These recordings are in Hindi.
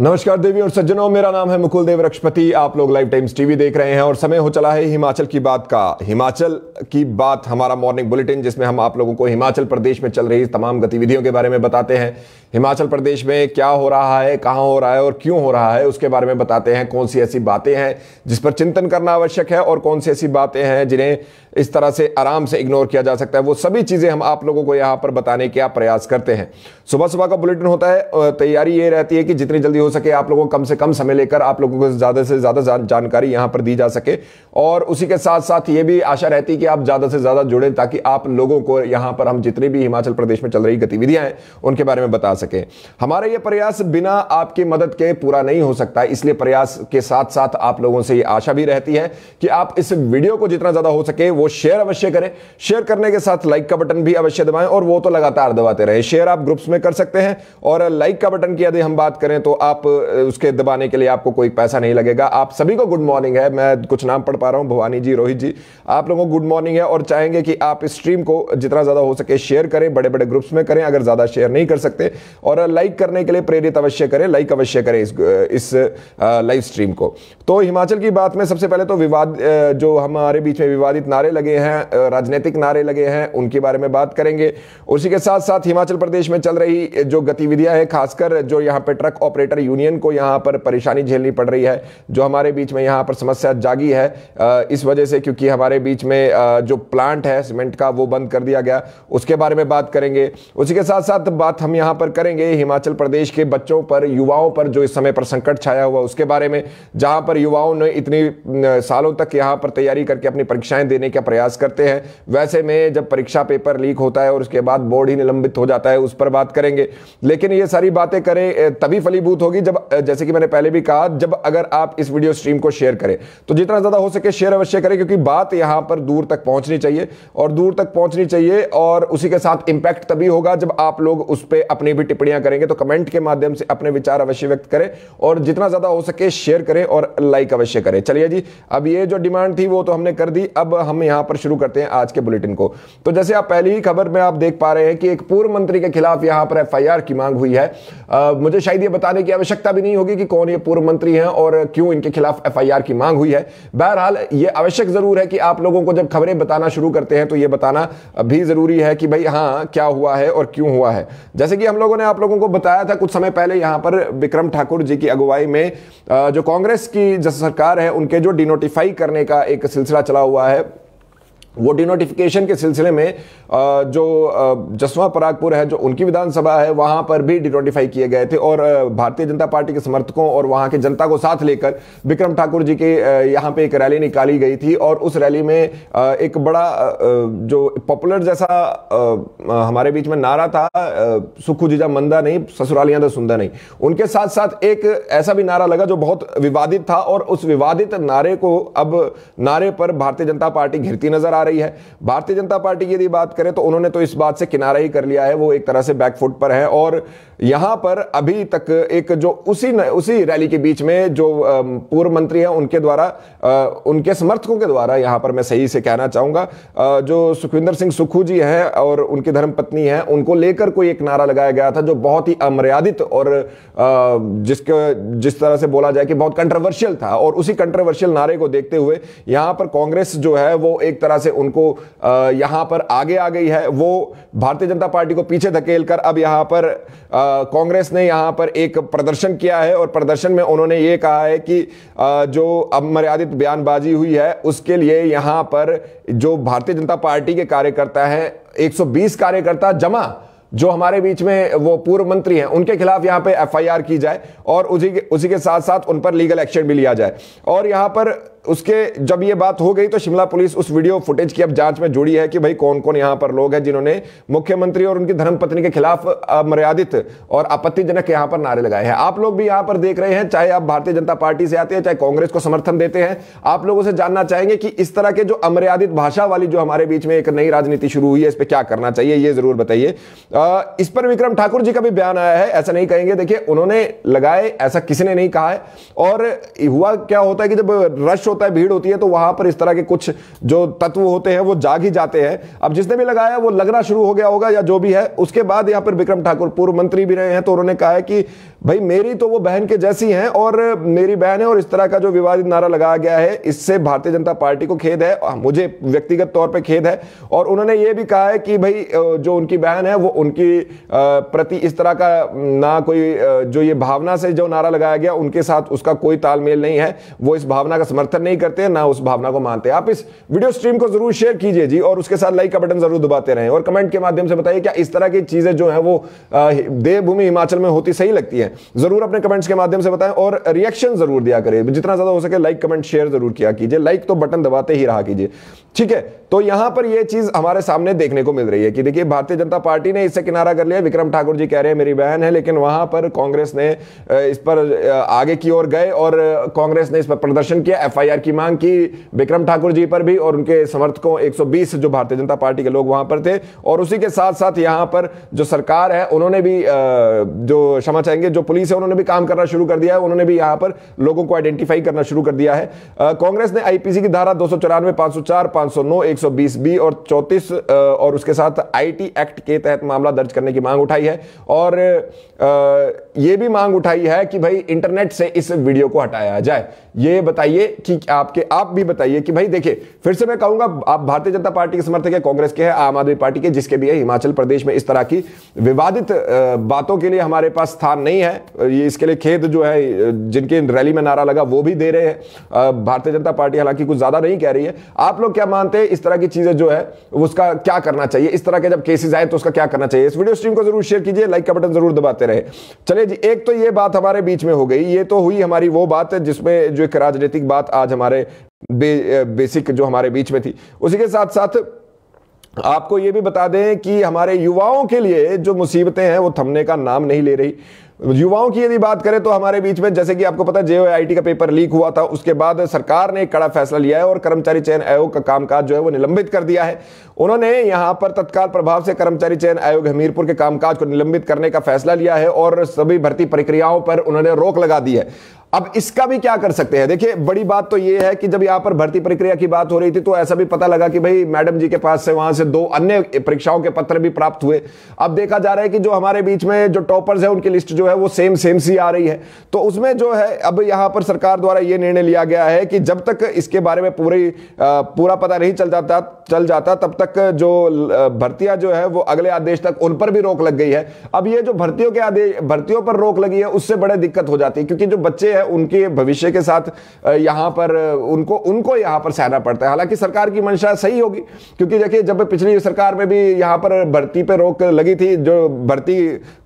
नमस्कार देवी और सज्जनों मेरा नाम है मुकुल देव रक्षपति आप लोग लाइव टाइम्स टीवी देख रहे हैं और समय हो चला है हिमाचल की बात का हिमाचल की बात हमारा मॉर्निंग बुलेटिन जिसमें हम आप लोगों को हिमाचल प्रदेश में चल रही तमाम गतिविधियों के बारे में बताते हैं हिमाचल प्रदेश में क्या हो रहा है कहाँ हो रहा है और क्यों हो रहा है उसके बारे में बताते हैं कौन सी ऐसी बातें हैं जिस पर चिंतन करना आवश्यक है और कौन सी ऐसी बातें हैं जिन्हें इस तरह से आराम से इग्नोर किया जा सकता है वो सभी चीज़ें हम आप लोगों को यहां पर बताने के प्रयास करते हैं सुबह सुबह का बुलेटिन होता है तैयारी ये रहती है कि जितनी जल्दी हो सके आप लोगों को कम से कम समय लेकर आप लोगों को ज़्यादा से ज़्यादा जानकारी यहां पर दी जा सके और उसी के साथ साथ ये भी आशा रहती है कि आप ज़्यादा से ज़्यादा जुड़े ताकि आप लोगों को यहां पर हम जितनी भी हिमाचल प्रदेश में चल रही गतिविधियां हैं उनके बारे में बता सके हमारा यह प्रयास बिना आपकी मदद के पूरा नहीं हो सकता इसलिए प्रयास के साथ साथ आप लोगों से ये आशा भी रहती है कि आप इस वीडियो को जितना ज़्यादा हो सके वो शेयर अवश्य करें शेयर करने के साथ लाइक का बटन भी अवश्य दबाएं और वो तो लगातार दबाते रहे शेयर आप ग्रुप्स में कर सकते हैं और लाइक का बटन की यदि हम बात करें तो आप उसके दबाने के लिए आपको कोई पैसा नहीं लगेगा आप सभी को गुड मॉर्निंग है मैं कुछ नाम पढ़ पा रहा हूँ भवानी जी रोहित जी आप लोगों को गुड मॉर्निंग है और चाहेंगे कि आप इस स्ट्रीम को जितना ज़्यादा हो सके शेयर करें बड़े बड़े ग्रुप्स में करें अगर ज़्यादा शेयर नहीं कर सकते और लाइक करने के लिए प्रेरित अवश्य करें लाइक अवश्य करें इस, इस लाइव स्ट्रीम को तो हिमाचल की बात में सबसे पहले तो विवाद जो हमारे बीच में विवादित नारे नारे लगे हैं राजनीतिक नारे लगे हैं उनके बारे में बात करेंगे उसी के साथ साथ हिमाचल प्रदेश में चल रही जो गतिविधियां हैं खासकर जो यहाँ पे ट्रक ऑपरेटर यूनियन को यहाँ पर परेशानी झेलनी पड़ रही है जो हमारे बीच में यहाँ पर समस्या जागी है इस वजह से क्योंकि हमारे बीच में जो प्लांट है सीमेंट का वो बंद कर दिया गया उसके बारे में बात करेंगे उसी के साथ साथ बात हम यहाँ पर करेंगे हिमाचल प्रदेश के बच्चों पर युवाओं पर जो इस समय पर संकट छाया हुआ उसके बारे में जहाँ पर युवाओं ने इतनी सालों तक यहाँ पर तैयारी करके अपनी परीक्षाएं देने के का प्रयास करते हैं वैसे में जब परीक्षा पेपर लीक होता है और उसके बाद बोर्ड ही निलंबित हो जाता है उस पर बात करेंगे लेकिन ये सारी बातें करें तभी फलीभूत होगी जब जैसे कि मैंने पहले भी कहा जब अगर आप इस वीडियो स्ट्रीम को शेयर करें तो जितना ज़्यादा हो सके शेयर अवश्य करें क्योंकि बात यहां पर दूर तक पहुंचनी चाहिए और दूर तक पहुंचनी चाहिए और उसी के साथ इंपैक्ट तभी होगा जब आप लोग उस पर अपनी भी टिप्पणियां करेंगे तो कमेंट के माध्यम से अपने विचार अवश्य व्यक्त करें और जितना ज़्यादा हो सके शेयर करें और लाइक अवश्य करें चलिए जी अब ये जो डिमांड थी वो तो हमने कर दी अब हम यहां पर शुरू करते हैं आज के बुलेटिन को तो जैसे आप पहली ही खबर में आप देख पा रहे हैं कि एक पूर्व मंत्री के खिलाफ यहां पर एफ की मांग हुई है आ, मुझे शायद ये बताने की आवश्यकता भी नहीं होगी कि कौन ये पूर्व मंत्री हैं और क्यों इनके खिलाफ एफ की मांग हुई है बहरहाल ये आवश्यक जरूर है कि आप लोगों को जब खबरें बताना शुरू करते हैं तो ये बताना भी जरूरी है कि भाई हाँ क्या हुआ है और क्यों हुआ है जैसे कि हम लोगों ने आप लोगों को बताया था कुछ समय पहले यहां पर विक्रम ठाकुर जी की अगुवाई में जो कांग्रेस की जो सरकार है उनके जो डिनोटिफाई करने का एक सिलसिला चला हुआ है वो डिनोटिफिकेशन के सिलसिले में जो जसवा परागपुर है जो उनकी विधानसभा है वहाँ पर भी डिनोटिफाई किए गए थे और भारतीय जनता पार्टी के समर्थकों और वहाँ के जनता को साथ लेकर विक्रम ठाकुर जी के यहाँ पे एक रैली निकाली गई थी और उस रैली में एक बड़ा जो पॉपुलर जैसा हमारे बीच में नारा था सुखू जीजा मंदा नहीं ससुरालियाँ तो सुंदा नहीं उनके साथ साथ एक ऐसा भी नारा लगा जो बहुत विवादित था और उस विवादित नारे को अब नारे पर भारतीय जनता पार्टी घिरती नजर आ रही है भारतीय जनता पार्टी की यदि बात करें तो उन्होंने तो इस बात से किनारा ही कर लिया है वो एक तरह से बैकफुट पर है और यहां पर अभी तक एक जो उसी न, उसी रैली के बीच में जो पूर्व मंत्री हैं उनके द्वारा उनके समर्थकों के द्वारा यहां पर मैं सही से कहना चाहूंगा जो सुखविंदर सिंह सुखू जी हैं और उनकी धर्मपत्नी हैं उनको लेकर कोई एक नारा लगाया गया था जो बहुत ही अमर्यादित और जिसके जिस तरह से बोला जाए कि बहुत कंट्रोवर्शियल था और उसी कंट्रोवर्शियल नारे को देखते हुए यहां पर कांग्रेस जो है वो एक तरह से उनको यहां पर आगे आ गई है वो भारतीय जनता पार्टी को पीछे धकेल कर अब यहां पर आ, कांग्रेस ने यहाँ पर एक प्रदर्शन किया है और प्रदर्शन में उन्होंने ये कहा है कि आ, जो मर्यादित बयानबाजी हुई है उसके लिए यहाँ पर जो भारतीय जनता पार्टी के कार्यकर्ता हैं 120 कार्यकर्ता जमा जो हमारे बीच में वो पूर्व मंत्री हैं उनके खिलाफ यहाँ पे एफआईआर की जाए और उसी के उसी के साथ साथ उन पर लीगल एक्शन भी लिया जाए और यहाँ पर उसके जब ये बात हो गई तो शिमला पुलिस उस वीडियो फुटेज की अब जांच में जुड़ी है कि भाई कौन कौन यहां पर लोग हैं जिन्होंने मुख्यमंत्री और उनकी धर्मपत्नी के खिलाफ मर्यादित और आपत्तिजनक यहां पर नारे लगाए हैं आप लोग भी यहां पर देख रहे हैं चाहे आप भारतीय जनता पार्टी से आते हैं चाहे कांग्रेस को समर्थन देते हैं आप लोगों से जानना चाहेंगे कि इस तरह के जो अमर्यादित भाषा वाली जो हमारे बीच में एक नई राजनीति शुरू हुई है इस पर क्या करना चाहिए ये जरूर बताइए इस पर विक्रम ठाकुर जी का भी बयान आया है ऐसा नहीं कहेंगे देखिए उन्होंने लगाए ऐसा किसी ने नहीं कहा है और हुआ क्या होता है कि जब रश होता है भीड़ होती है तो वहां पर इस तरह के कुछ जो तत्व होते हैं वो जाग ही जाते हैं अब जिसने भी लगाया वो लगना शुरू हो गया होगा या जो भी है उसके बाद यहां पर विक्रम ठाकुर पूर्व मंत्री भी रहे हैं तो उन्होंने कहा है कि भाई मेरी तो वो बहन के जैसी हैं और मेरी बहन है और इस तरह का जो विवादित नारा लगाया गया है इससे भारतीय जनता पार्टी को खेद है हाँ, मुझे व्यक्तिगत तौर पे खेद है और उन्होंने ये भी कहा है कि भाई जो उनकी बहन है वो उनकी प्रति इस तरह का ना कोई जो ये भावना से जो नारा लगाया गया उनके साथ उसका कोई तालमेल नहीं है वो इस भावना का समर्थन नहीं करते ना उस भावना को मानते आप इस वीडियो स्ट्रीम को जरूर शेयर कीजिए जी और उसके साथ लाइक का बटन जरूर दबाते रहें और कमेंट के माध्यम से बताइए क्या इस तरह की चीज़ें जो है वो देवभूमि हिमाचल में होती सही लगती है हैं जरूर अपने कमेंट्स के माध्यम से बताएं और रिएक्शन जरूर दिया करें जितना ज्यादा हो सके लाइक कमेंट शेयर जरूर किया कीजिए लाइक तो बटन दबाते ही रहा कीजिए ठीक है तो यहां पर यह चीज हमारे सामने देखने को मिल रही है कि देखिए भारतीय जनता पार्टी ने इससे किनारा कर लिया विक्रम ठाकुर जी कह रहे हैं मेरी बहन है लेकिन वहां पर कांग्रेस ने इस पर आगे की ओर गए और कांग्रेस ने इस पर प्रदर्शन किया एफआईआर की मांग की विक्रम ठाकुर जी पर भी और उनके समर्थकों एक जो भारतीय जनता पार्टी के लोग वहां पर थे और उसी के साथ साथ यहां पर जो सरकार है उन्होंने भी जो क्षमा चाहेंगे जो पुलिस है उन्होंने भी काम करना शुरू कर दिया है उन्होंने भी यहां पर लोगों को आइडेंटिफाई करना शुरू कर दिया है कांग्रेस ने आईपीसी की धारा दो सौ चौरानवे बी और चौतीस और उसके साथ आईटी एक्ट के तहत मामला दर्ज करने की मांग उठाई है और ये भी मांग उठाई है कि भाई इंटरनेट से इस वीडियो को हटाया जाए ये बताइए कि आपके आप भी बताइए कि भाई देखिए फिर से मैं कहूंगा आप भारतीय जनता पार्टी के समर्थक है कांग्रेस के हैं आम आदमी पार्टी के जिसके भी है हिमाचल प्रदेश में इस तरह की विवादित बातों के लिए हमारे पास स्थान नहीं है ये इसके लिए खेद जो है जिनके रैली में नारा लगा वो भी दे रहे हैं भारतीय जनता पार्टी हालांकि कुछ ज्यादा नहीं कह रही है आप लोग क्या मानते हैं इस तरह की चीजें जो है उसका क्या करना चाहिए इस तरह के जब केसेज आए तो उसका क्या करना चाहिए इस वीडियो स्ट्रीम को जरूर शेयर कीजिए लाइक का बटन जरूर दबाते रहे चले जी एक तो ये बात हमारे बीच में हो गई ये तो हुई हमारी वो बात है जिसमें जो एक राजनीतिक बात आज हमारे बे, बेसिक जो हमारे बीच में थी उसी के साथ साथ आपको ये भी बता दें कि हमारे युवाओं के लिए जो मुसीबतें हैं वो थमने का नाम नहीं ले रही युवाओं की यदि बात करें तो हमारे बीच में जैसे कि आपको पता जे आई का पेपर लीक हुआ था उसके बाद सरकार ने एक कड़ा फैसला लिया है और कर्मचारी चयन आयोग का कामकाज जो है वो निलंबित कर दिया है उन्होंने यहां पर तत्काल प्रभाव से कर्मचारी चयन आयोग हमीरपुर के कामकाज को निलंबित करने का फैसला लिया है और सभी भर्ती प्रक्रियाओं पर उन्होंने रोक लगा दी है अब इसका भी क्या कर सकते हैं देखिए बड़ी बात तो यह है कि जब यहां पर भर्ती प्रक्रिया की बात हो रही थी तो ऐसा भी पता लगा कि भाई मैडम जी के पास से वहां से दो अन्य परीक्षाओं के पत्र भी प्राप्त हुए अब देखा जा रहा है कि जो हमारे बीच में जो टॉपर्स है उनकी लिस्ट जो है वो सेम सेम सी आ रही है तो उसमें जो है अब यहां पर सरकार द्वारा यह निर्णय लिया गया है कि जब तक इसके बारे में पूरी पूरा पता नहीं चल जाता चल जाता तब तक जो भर्तियां जो है वो अगले आदेश तक उन पर भी रोक लग गई है अब ये जो भर्तियों के आदेश भर्तियों पर रोक लगी है उससे बड़े दिक्कत हो जाती है क्योंकि जो बच्चे है उनके भविष्य के साथ यहां पर उनको उनको यहां पर सहना पड़ता है हालांकि सरकार की मंशा सही होगी क्योंकि देखिए जब पिछली सरकार में भी यहां पर भर्ती पर रोक लगी थी जो भर्ती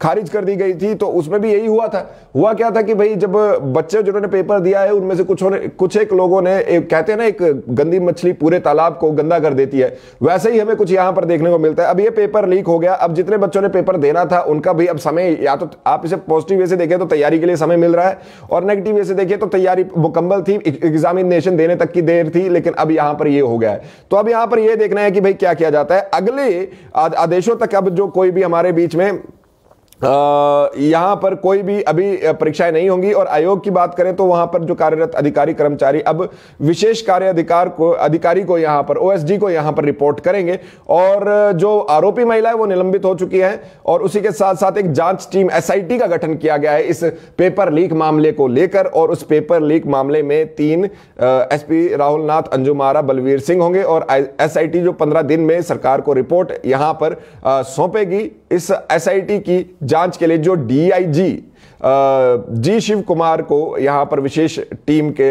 खारिज कर दी गई थी तो उसमें भी यही हुआ था हुआ क्या था कि भाई जब बच्चे जिन्होंने पेपर दिया है उनमें से कुछ कुछ एक लोगों ने एक, कहते हैं ना एक गंदी मछली पूरे तालाब को गंदा कर देती है वैसे ही हमें कुछ यहां पर देखने को मिलता है अब ये पेपर लीक हो गया अब जितने बच्चों ने पेपर देना था उनका भी अब समय या तो आप इसे पॉजिटिव वे से देखें तो तैयारी के लिए समय मिल रहा है और नेगेटिव ऑब्जेक्टिव वे से देखिए तो तैयारी मुकम्मल थी एग्जामिनेशन देने तक की देर थी लेकिन अब यहां पर यह हो गया है तो अब यहां पर यह देखना है कि भाई क्या किया जाता है अगले आदेशों तक अब जो कोई भी हमारे बीच में यहां पर कोई भी अभी परीक्षाएं नहीं होंगी और आयोग की बात करें तो वहां पर जो कार्यरत अधिकारी कर्मचारी अब विशेष कार्य अधिकार को अधिकारी को यहां पर ओएसडी को यहां पर रिपोर्ट करेंगे और जो आरोपी महिला है वो निलंबित हो चुकी है और उसी के साथ साथ एक जांच टीम एसआईटी का गठन किया गया है इस पेपर लीक मामले को लेकर और उस पेपर लीक मामले में तीन एस पी राहुल नाथ अंजुमारा बलवीर सिंह होंगे और एस जो पंद्रह दिन में सरकार को रिपोर्ट यहां पर सौंपेगी इस एस की जांच के लिए जो डीआईजी जी शिव कुमार को यहां पर विशेष टीम के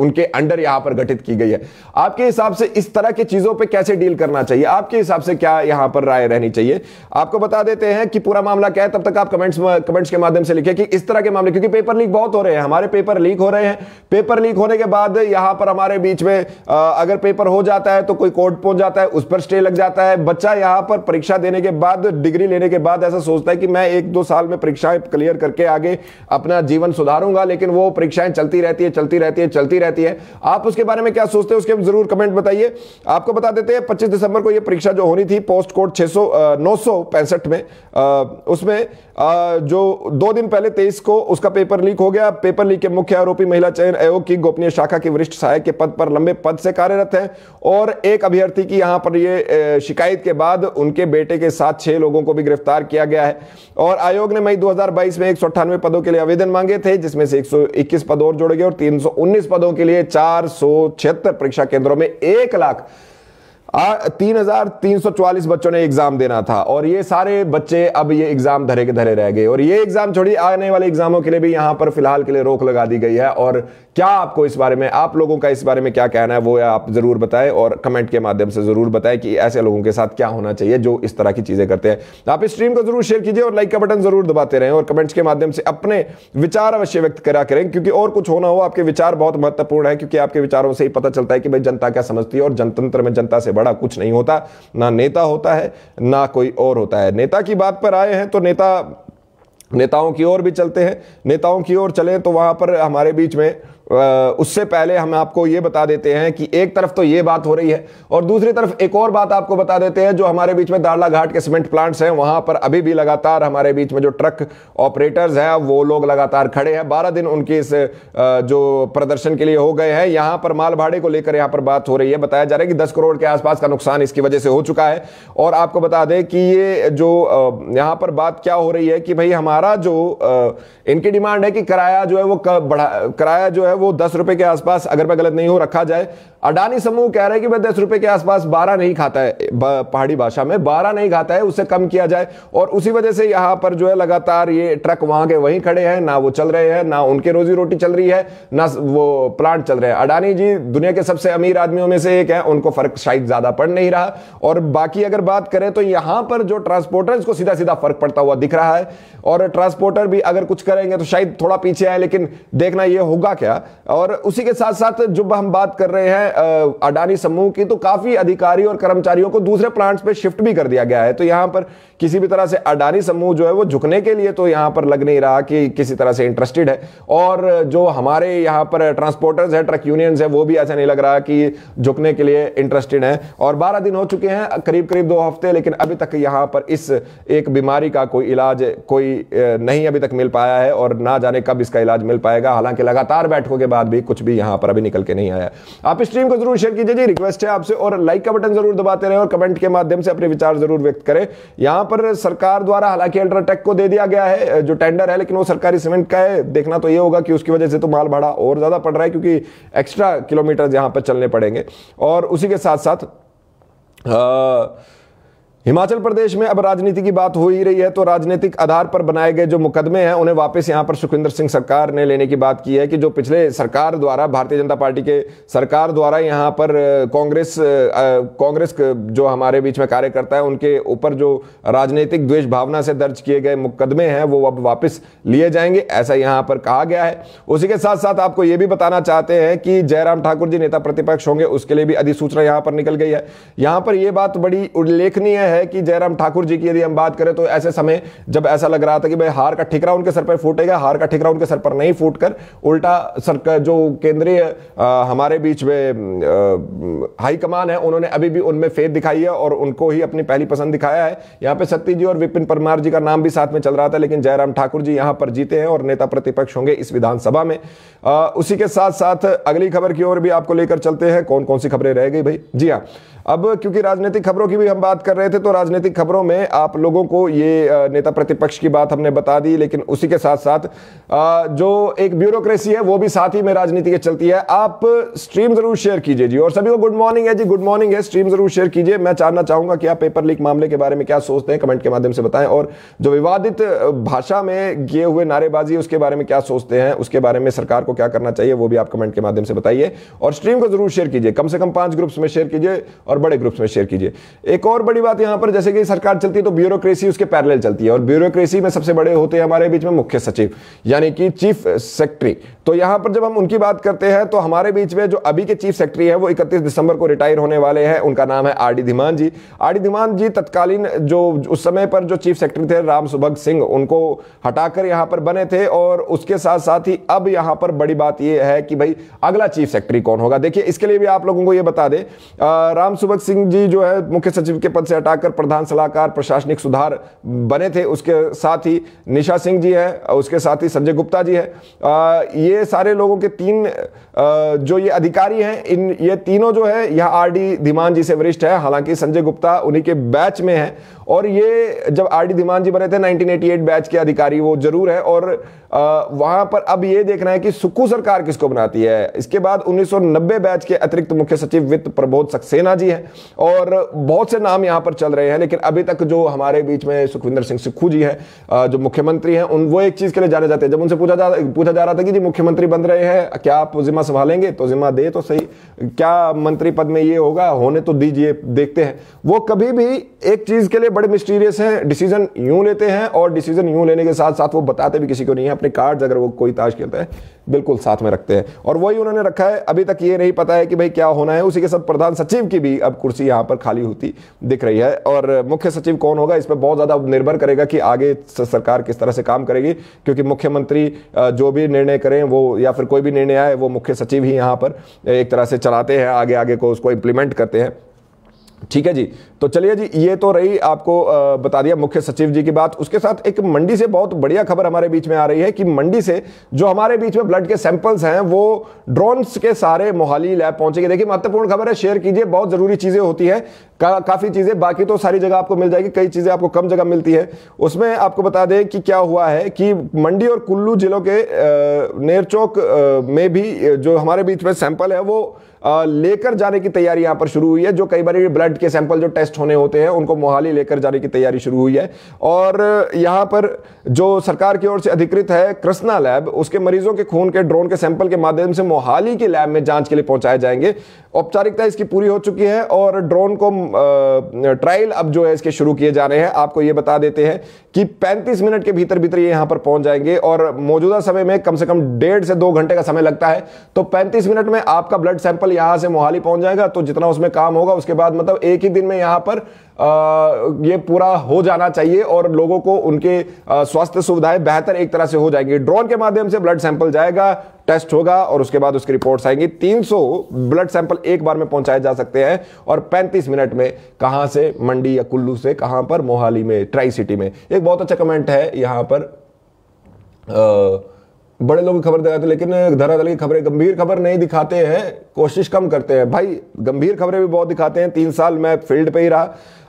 उनके अंडर यहां पर गठित की गई है आपके हिसाब से इस तरह की चीज़ों पर कैसे डील करना चाहिए आपके हिसाब से क्या यहां पर राय रहनी चाहिए आपको बता देते हैं कि पूरा मामला क्या है तब तक आप कमेंट्स कमेंट्स के माध्यम से लिखे कि इस तरह के मामले क्योंकि पेपर लीक बहुत हो रहे हैं हमारे पेपर लीक हो रहे हैं पेपर लीक होने के बाद यहां पर हमारे बीच में अगर पेपर हो जाता है तो कोई कोर्ट पहुंच जाता है उस पर स्टे लग जाता है बच्चा यहां पर परीक्षा देने के बाद डिग्री लेने के बाद ऐसा सोचता है कि मैं एक दो साल में परीक्षाएं क्लियर करके आगे आगे अपना जीवन सुधारूंगा लेकिन वो परीक्षाएं चलती रहती है चलती रहती है चलती रहती है आप उसके बारे में क्या सोचते हैं उसके जरूर कमेंट बताइए आपको बता देते हैं पच्चीस दिसंबर को यह परीक्षा जो होनी थी पोस्ट कोड छह सौ में उसमें जो दो दिन पहले तेईस को उसका पेपर लीक हो गया पेपर लीक के मुख्य आरोपी महिला चयन आयोग की गोपनीय शाखा के वरिष्ठ सहायक के पद पर लंबे पद से कार्यरत हैं और एक अभ्यर्थी की यहां पर ये शिकायत के बाद उनके बेटे के साथ छह लोगों को भी गिरफ्तार किया गया है और आयोग ने मई 2022 में एक सौ पदों के लिए आवेदन मांगे थे जिसमें से 121 पद और जोड़े गए और 319 पदों के लिए चार परीक्षा केंद्रों में एक लाख तीन हजार तीन सौ चौवालीस बच्चों ने एग्जाम देना था और ये सारे बच्चे अब ये एग्जाम धरे के धरे रह गए और ये एग्जाम छोड़ी आने वाले एग्जामों के लिए भी यहां पर फिलहाल के लिए रोक लगा दी गई है और क्या आपको इस बारे में आप लोगों का इस बारे में क्या कहना है वो आप ज़रूर बताएं और कमेंट के माध्यम से ज़रूर बताएं कि ऐसे लोगों के साथ क्या होना चाहिए जो इस तरह की चीज़ें करते हैं आप इस स्ट्रीम को ज़रूर शेयर कीजिए और लाइक का बटन ज़रूर दबाते रहें और कमेंट्स के माध्यम से अपने विचार अवश्य व्यक्त करा करें क्योंकि और कुछ होना हो आपके विचार बहुत महत्वपूर्ण है क्योंकि आपके विचारों से ही पता चलता है कि भाई जनता क्या समझती है और जनतंत्र में जनता से बड़ा कुछ नहीं होता ना नेता होता है ना कोई और होता है नेता की बात पर आए हैं तो नेता नेताओं की ओर भी चलते हैं नेताओं की ओर चले तो वहां पर हमारे बीच में उससे पहले हम आपको ये बता देते हैं कि एक तरफ तो ये बात हो रही है और दूसरी तरफ एक और बात आपको बता देते हैं जो हमारे बीच में दारला घाट के सीमेंट प्लांट्स हैं वहां पर अभी भी लगातार हमारे बीच में जो ट्रक ऑपरेटर्स हैं वो लोग लगातार खड़े हैं बारह दिन उनके इस जो प्रदर्शन के लिए हो गए हैं यहां पर माल भाड़े को लेकर यहाँ पर बात हो रही है बताया जा रहा है कि दस करोड़ के आसपास का नुकसान इसकी वजह से हो चुका है और आपको बता दें कि ये जो यहाँ पर बात क्या हो रही है कि भाई हमारा जो इनकी डिमांड है कि किराया जो है वो बढ़ा किराया जो है वो दस रुपए के आसपास अगर मैं गलत नहीं हूं रखा जाए अडानी समूह कह रहे हैं कि मैं दस रुपए के आसपास बारह नहीं खाता है पहाड़ी भाषा में बारह नहीं खाता है उसे कम किया जाए और उसी वजह से यहां पर जो है लगातार ये ट्रक वहां के वहीं खड़े हैं ना वो चल रहे हैं ना उनके रोजी रोटी चल रही है ना वो प्लांट चल रहे हैं अडानी जी दुनिया के सबसे अमीर आदमियों में से एक है उनको फर्क शायद ज्यादा पड़ नहीं रहा और बाकी अगर बात करें तो यहां पर जो ट्रांसपोर्टर को सीधा सीधा फर्क पड़ता हुआ दिख रहा है और ट्रांसपोर्टर भी अगर कुछ करेंगे तो शायद थोड़ा पीछे आए लेकिन देखना यह होगा क्या और उसी के साथ साथ जब हम बात कर रहे हैं अडानी समूह की तो काफ़ी अधिकारी और कर्मचारियों को दूसरे प्लांट्स पे शिफ्ट भी कर दिया गया है तो यहां पर किसी भी तरह से अडानी समूह जो है वो झुकने के लिए तो यहां पर लग नहीं रहा कि किसी तरह से इंटरेस्टेड है और जो हमारे यहां पर ट्रांसपोर्टर्स है ट्रक यूनियंस है वो भी ऐसा नहीं लग रहा कि झुकने के लिए इंटरेस्टेड है और बारह दिन हो चुके हैं करीब करीब दो हफ्ते लेकिन अभी तक यहां पर इस एक बीमारी का कोई इलाज कोई नहीं अभी तक मिल पाया है और ना जाने कब इसका इलाज मिल पाएगा हालांकि लगातार बैठकों के बाद भी कुछ भी यहां पर अभी निकल के नहीं आया आप स्ट्रीम को जरूर शेयर कीजिए जी रिक्वेस्ट है आपसे और लाइक का बटन जरूर दबाते रहे और कमेंट के माध्यम से अपने विचार जरूर व्यक्त करें यहां पर सरकार द्वारा हालांकि अल्ट्राटेक को दे दिया गया है जो टेंडर है लेकिन वो सरकारी सीमेंट का है देखना तो ये होगा कि उसकी वजह से तो माल भाड़ा और ज़्यादा पड़ रहा है क्योंकि एक्स्ट्रा किलोमीटर यहां पर चलने पड़ेंगे और उसी के साथ साथ आ, हिमाचल प्रदेश में अब राजनीति की बात हो ही रही है तो राजनीतिक आधार पर बनाए गए जो मुकदमे हैं उन्हें वापस यहां पर सुखविंदर सिंह सरकार ने लेने की बात की है कि जो पिछले सरकार द्वारा भारतीय जनता पार्टी के सरकार द्वारा यहां पर कांग्रेस कांग्रेस जो हमारे बीच में कार्यकर्ता है उनके ऊपर जो राजनीतिक द्वेष भावना से दर्ज किए गए मुकदमे हैं वो अब वापिस लिए जाएंगे ऐसा यहाँ पर कहा गया है उसी के साथ साथ आपको ये भी बताना चाहते हैं कि जयराम ठाकुर जी नेता प्रतिपक्ष होंगे उसके लिए भी अधिसूचना यहाँ पर निकल गई है यहाँ पर यह बात बड़ी उल्लेखनीय है है कि जयराम ठाकुर जी की यदि हम बात करें तो ऐसे समय जब ऐसा लग रहा था कि भाई हार का ठिकरा उनके सर पर फूटेगा हार का ठिकरा उनके सर पर नहीं फूट कर उल्टा सरकार जो केंद्रीय हमारे बीच में हाईकमान है उन्होंने अभी भी उनमें फेद दिखाई है और उनको ही अपनी पहली पसंद दिखाया है यहाँ पे सत्ती जी और विपिन परमार जी का नाम भी साथ में चल रहा था लेकिन जयराम ठाकुर जी यहाँ पर जीते हैं और नेता प्रतिपक्ष होंगे इस विधानसभा में उसी के साथ साथ अगली खबर की ओर भी आपको लेकर चलते हैं कौन कौन सी खबरें रह गई भाई जी हाँ अब क्योंकि राजनीतिक खबरों की भी हम बात कर रहे थे तो राजनीतिक खबरों में आप लोगों को ये नेता प्रतिपक्ष की बात हमने बता दी लेकिन उसी के साथ साथ जो एक ब्यूरोक्रेसी है वो भी साथ ही में राजनीति के चलती है आप स्ट्रीम जरूर शेयर कीजिए जी और सभी को गुड मॉर्निंग है जी गुड मॉर्निंग है स्ट्रीम जरूर शेयर कीजिए मैं जानना चाहूंगा कि आप पेपर लीक मामले के बारे में क्या सोचते हैं कमेंट के माध्यम से बताएं और जो विवादित भाषा में किए हुए नारेबाजी उसके बारे में क्या सोचते हैं उसके बारे में सरकार को क्या करना चाहिए वो भी आप कमेंट के माध्यम से बताइए और स्ट्रीम को जरूर शेयर कीजिए कम से कम पांच ग्रुप्स में शेयर कीजिए और बड़े ग्रुप्स में शेयर कीजिए एक और बड़ी बात यहाँ पर जैसे कि सरकार चलती है तो ब्यूरोक्रेसी उसके पैरेलल चलती है और ब्यूरोक्रेसी में सबसे बड़े होते हैं हमारे बीच में मुख्य सचिव यानी कि चीफ सेक्रेटरी तो यहाँ पर जब हम उनकी बात करते हैं तो हमारे बीच में जो अभी के चीफ सेक्रेटरी है वो इकतीस दिसंबर को रिटायर होने वाले हैं उनका नाम है R D Dhiman ji R D Dhiman ji तत्कालीन जो उस समय पर जो चीफ सेक्रेटरी थे राम सुभग सिंह उनको हटाकर यहाँ पर बने थे और उसके साथ साथ ही अब यहाँ पर बड़ी बात यह है कि भाई अगला चीफ सेक्रेटरी कौन होगा देखिए इसके लिए भी आप लोगों को ये बता दें राम सुबक सिंह जी जो है मुख्य सचिव के पद से हटाकर प्रधान सलाहकार प्रशासनिक सुधार बने थे उसके साथ ही निशा सिंह जी है उसके साथ ही संजय गुप्ता जी है आ, ये सारे लोगों के तीन आ, जो ये अधिकारी हैं इन ये तीनों जो है यह आर डी धीमान जी से वरिष्ठ है हालांकि संजय गुप्ता उन्हीं के बैच में है और ये जब आर डी धीमान जी बने थे 1988 बैच के अधिकारी वो जरूर है और वहां पर अब ये देखना है कि सुक्कू सरकार किसको बनाती है इसके बाद 1990 बैच के अतिरिक्त मुख्य सचिव वित्त प्रबोध सक्सेना जी हैं और बहुत से नाम यहाँ पर चल रहे हैं लेकिन अभी तक जो हमारे बीच में सुखविंदर सिंह सुक्खू जी हैं जो मुख्यमंत्री हैं उन वो एक चीज़ के लिए जाने जाते हैं जब उनसे पूछा जा पूछा जा रहा था कि जी मुख्यमंत्री बन रहे हैं क्या आप जिम्मा संभालेंगे तो जिम्मा दे तो सही क्या मंत्री पद में ये होगा होने तो दीजिए देखते हैं वो कभी भी एक चीज़ के लिए बड़े मिस्टीरियस हैं डिसीजन यूं लेते हैं और डिसीजन यूं लेने के साथ साथ वो बताते भी किसी को नहीं है अपने कार्ड्स अगर वो कोई ताश खेलता हैं बिल्कुल साथ में रखते हैं और वही उन्होंने रखा है अभी तक ये नहीं पता है कि भाई क्या होना है उसी के साथ प्रधान सचिव की भी अब कुर्सी यहाँ पर खाली होती दिख रही है और मुख्य सचिव कौन होगा इस पर बहुत ज़्यादा निर्भर करेगा कि आगे सरकार किस तरह से काम करेगी क्योंकि मुख्यमंत्री जो भी निर्णय करें वो या फिर कोई भी निर्णय आए वो मुख्य सचिव ही यहाँ पर एक तरह से चलाते हैं आगे आगे को उसको इम्प्लीमेंट करते हैं ठीक है जी तो चलिए जी ये तो रही आपको बता दिया मुख्य सचिव जी की बात उसके साथ एक मंडी से बहुत बढ़िया खबर हमारे बीच में आ रही है कि मंडी से जो हमारे बीच में ब्लड के सैंपल्स हैं वो ड्रोन्स के सारे मोहाली लैब पहुंचेंगे देखिए महत्वपूर्ण खबर है शेयर कीजिए बहुत जरूरी चीजें होती है का, काफ़ी चीज़ें बाकी तो सारी जगह आपको मिल जाएगी कई चीज़ें आपको कम जगह मिलती है उसमें आपको बता दें कि क्या हुआ है कि मंडी और कुल्लू जिलों के नेरचौक में भी जो हमारे बीच में सैंपल है वो लेकर जाने की तैयारी यहाँ पर शुरू हुई है जो कई बार ब्लड के सैंपल जो टेस्ट होने होते हैं उनको मोहाली लेकर जाने की तैयारी शुरू हुई है और यहाँ पर जो सरकार की ओर से अधिकृत है कृष्णा लैब उसके मरीजों के खून के ड्रोन के सैंपल के माध्यम से मोहाली के लैब में जांच के लिए पहुंचाए जाएंगे औपचारिकता इसकी पूरी हो चुकी है और ड्रोन को ट्रायल अब जो है इसके शुरू किए जा रहे हैं आपको ये बता देते हैं कि 35 मिनट के भीतर भीतर ये यहाँ पर पहुंच जाएंगे और मौजूदा समय में कम से कम डेढ़ से दो घंटे का समय लगता है तो 35 मिनट में आपका ब्लड सैंपल यहाँ से मोहाली पहुंच जाएगा तो जितना उसमें काम होगा उसके बाद मतलब एक ही दिन में यहाँ पर आ, ये पूरा हो जाना चाहिए और लोगों को उनके स्वास्थ्य सुविधाएं बेहतर एक तरह से हो जाएगी ड्रोन के माध्यम से ब्लड सैंपल जाएगा टेस्ट होगा और उसके बाद उसकी रिपोर्ट्स आएंगी 300 ब्लड सैंपल एक बार में पहुंचाए जा सकते हैं और 35 मिनट में कहां से मंडी या कुल्लू से कहां पर मोहाली में ट्राई सिटी में एक बहुत अच्छा कमेंट है यहां पर आ, बड़े लोग खबर दिखाते लेकिन धराधल की खबरें गंभीर खबर नहीं दिखाते हैं कोशिश कम करते हैं भाई गंभीर खबरें भी बहुत दिखाते हैं तीन साल मैं फील्ड पे ही रहा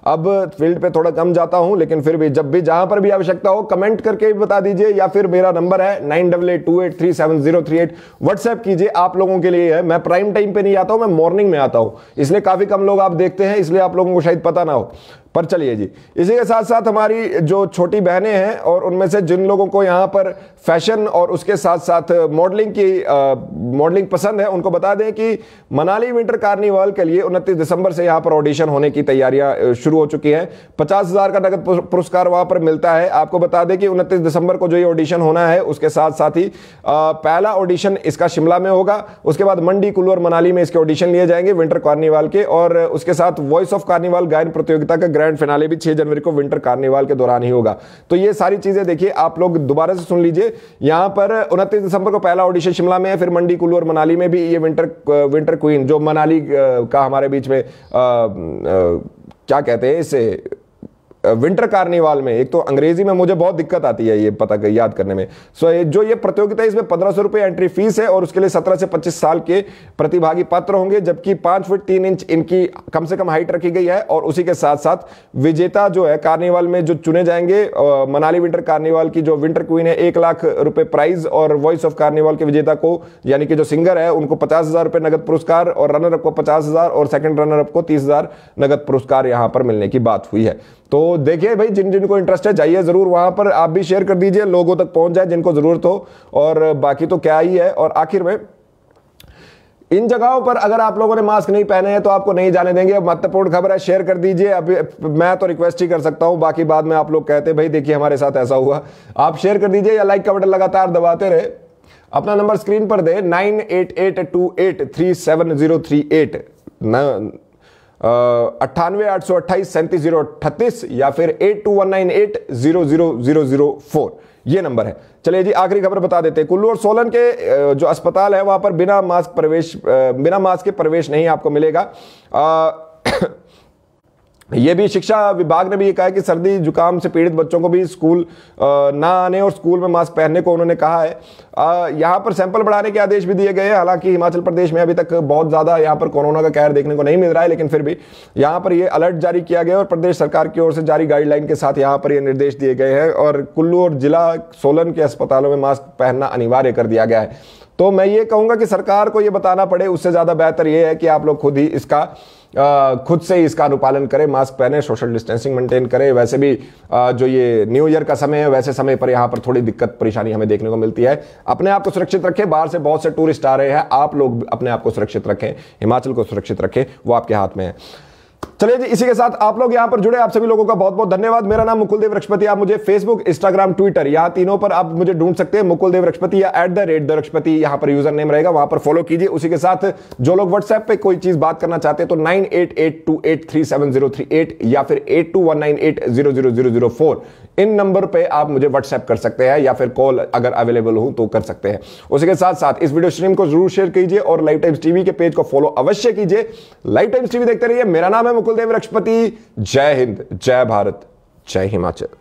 अब फील्ड पे थोड़ा कम जाता हूं लेकिन फिर भी जब भी जहां पर भी आवश्यकता हो कमेंट करके भी बता दीजिए या फिर मेरा नंबर है nine double eight two eight three seven zero three eight WhatsApp कीजिए आप लोगों के लिए है मैं प्राइम टाइम पे नहीं आता हूं मैं मॉर्निंग में आता हूं इसलिए काफी कम लोग आप देखते हैं इसलिए आप लोगों को शायद पता ना हो पर चलिए जी इसी के साथ साथ हमारी जो छोटी बहनें हैं और उनमें से जिन लोगों को यहाँ पर फैशन और उसके साथ साथ मॉडलिंग की मॉडलिंग पसंद है उनको बता दें कि मनाली विंटर कार्निवाल के लिए 29 दिसंबर से यहाँ पर ऑडिशन होने की तैयारियां शुरू हो चुकी हैं पचास हज़ार का नगद पुरस्कार वहाँ पर मिलता है आपको बता दें कि उनतीस दिसंबर को जो ये ऑडिशन होना है उसके साथ साथ ही पहला ऑडिशन इसका शिमला में होगा उसके बाद मंडी कुल्लू और मनाली में इसके ऑडिशन लिए जाएंगे विंटर कार्निवाल के और उसके साथ वॉइस ऑफ कार्निवाल गायन प्रतियोगिता का ग्रैंड फिनाले भी छह जनवरी को विंटर कार्निवाल के दौरान ही होगा तो ये सारी चीजें देखिए आप लोग दोबारा से सुन लीजिए यहां पर उनतीस दिसंबर को पहला ऑडिशन शिमला में है फिर मंडी कुल्लू और मनाली में भी ये विंटर विंटर क्वीन जो मनाली का हमारे बीच में आ, आ, क्या कहते हैं इसे विंटर कार्निवाल में एक तो अंग्रेजी में मुझे बहुत दिक्कत आती है ये पता कर, याद करने में सो so, जो ये प्रतियोगिता इसमें पंद्रह सौ रुपये एंट्री फीस है और उसके लिए सत्रह से पच्चीस साल के प्रतिभागी पात्र होंगे जबकि पांच फुट तीन इंच इनकी कम से कम हाइट रखी गई है और उसी के साथ साथ विजेता जो है कार्निवाल में जो चुने जाएंगे मनाली विंटर कार्निवाल की जो विंटर क्वीन है एक लाख रुपए प्राइज और वॉइस ऑफ कार्निवाल के विजेता को यानी कि जो सिंगर है उनको पचास हजार रुपये नगद पुरस्कार और रनर अप को पचास हजार और सेकेंड रनर अप को तीस हजार नगद पुरस्कार यहां पर मिलने की बात हुई है तो देखिए भाई जिन जिनको इंटरेस्ट है जाइए ज़रूर वहां पर आप भी शेयर कर दीजिए लोगों तक पहुंच जाए जिनको ज़रूरत हो और बाकी तो क्या ही है और आखिर में इन जगहों पर अगर आप लोगों ने मास्क नहीं पहने हैं तो आपको नहीं जाने देंगे महत्वपूर्ण खबर है शेयर कर दीजिए अभी मैं तो रिक्वेस्ट ही कर सकता हूं बाकी बाद में आप लोग कहते हैं भाई देखिए हमारे साथ ऐसा हुआ आप शेयर कर दीजिए या लाइक का बटन लगातार दबाते रहे अपना नंबर स्क्रीन पर दे nine eight eight two eight three seven zero three eight अट्ठानवे आठ सौ अट्ठाईस सैंतीस जीरो अट्ठतीस या फिर eight two one nine eight zero zero zero zero four ये नंबर है चलिए जी आखिरी खबर बता देते हैं कुल्लू और सोलन के जो अस्पताल है वहां पर बिना मास्क प्रवेश बिना मास्क के प्रवेश नहीं आपको मिलेगा ये भी शिक्षा विभाग ने भी ये कहा है कि सर्दी जुकाम से पीड़ित बच्चों को भी स्कूल ना आने और स्कूल में मास्क पहनने को उन्होंने कहा है यहाँ पर सैंपल बढ़ाने के आदेश भी दिए गए हैं हालांकि हिमाचल प्रदेश में अभी तक बहुत ज़्यादा यहाँ पर कोरोना का कहर देखने को नहीं मिल रहा है लेकिन फिर भी यहाँ पर ये अलर्ट जारी किया गया और प्रदेश सरकार की ओर से जारी गाइडलाइन के साथ यहाँ पर ये निर्देश दिए गए हैं और कुल्लू और जिला सोलन के अस्पतालों में मास्क पहनना अनिवार्य कर दिया गया है तो मैं ये कहूँगा कि सरकार को ये बताना पड़े उससे ज़्यादा बेहतर ये है कि आप लोग खुद ही इसका खुद से ही इसका अनुपालन करें मास्क पहने सोशल डिस्टेंसिंग मेंटेन करें वैसे भी जो ये न्यू ईयर का समय है वैसे समय पर यहाँ पर थोड़ी दिक्कत परेशानी हमें देखने को मिलती है अपने आप को सुरक्षित रखें बाहर से बहुत से टूरिस्ट आ रहे हैं आप लोग अपने आप को सुरक्षित रखें हिमाचल को सुरक्षित रखें वो आपके हाथ में है चलिए जी इसी के साथ आप लोग यहां पर जुड़े आप सभी लोगों का बहुत बहुत धन्यवाद मेरा नाम मुकुल देव रक्षपति आप मुझे फेसबुक इंस्टाग्राम ट्विटर यहां तीनों पर आप मुझे ढूंढ सकते हैं मुकुल देव रक्षपति या at the rate the Rakshapati यहां पर यूजर नेम रहेगा वहां पर फॉलो कीजिए उसी के साथ जो लोग व्हाट्सएप पे कोई चीज बात करना चाहते हैं तो नाइन या फिर एट इन नंबर पे आप मुझे व्हाट्सएप कर सकते हैं या फिर कॉल अगर अवेलेबल हो तो कर सकते हैं उसी के साथ साथ इस वीडियो स्ट्रीम को जरूर शेयर कीजिए और लाइव टाइम्स टीवी के पेज को फॉलो अवश्य कीजिए लाइव टाइम्स टीवी देखते रहिए मेरा नाम है मुकुल देव रक्षपति जय हिंद जय भारत जय हिमाचल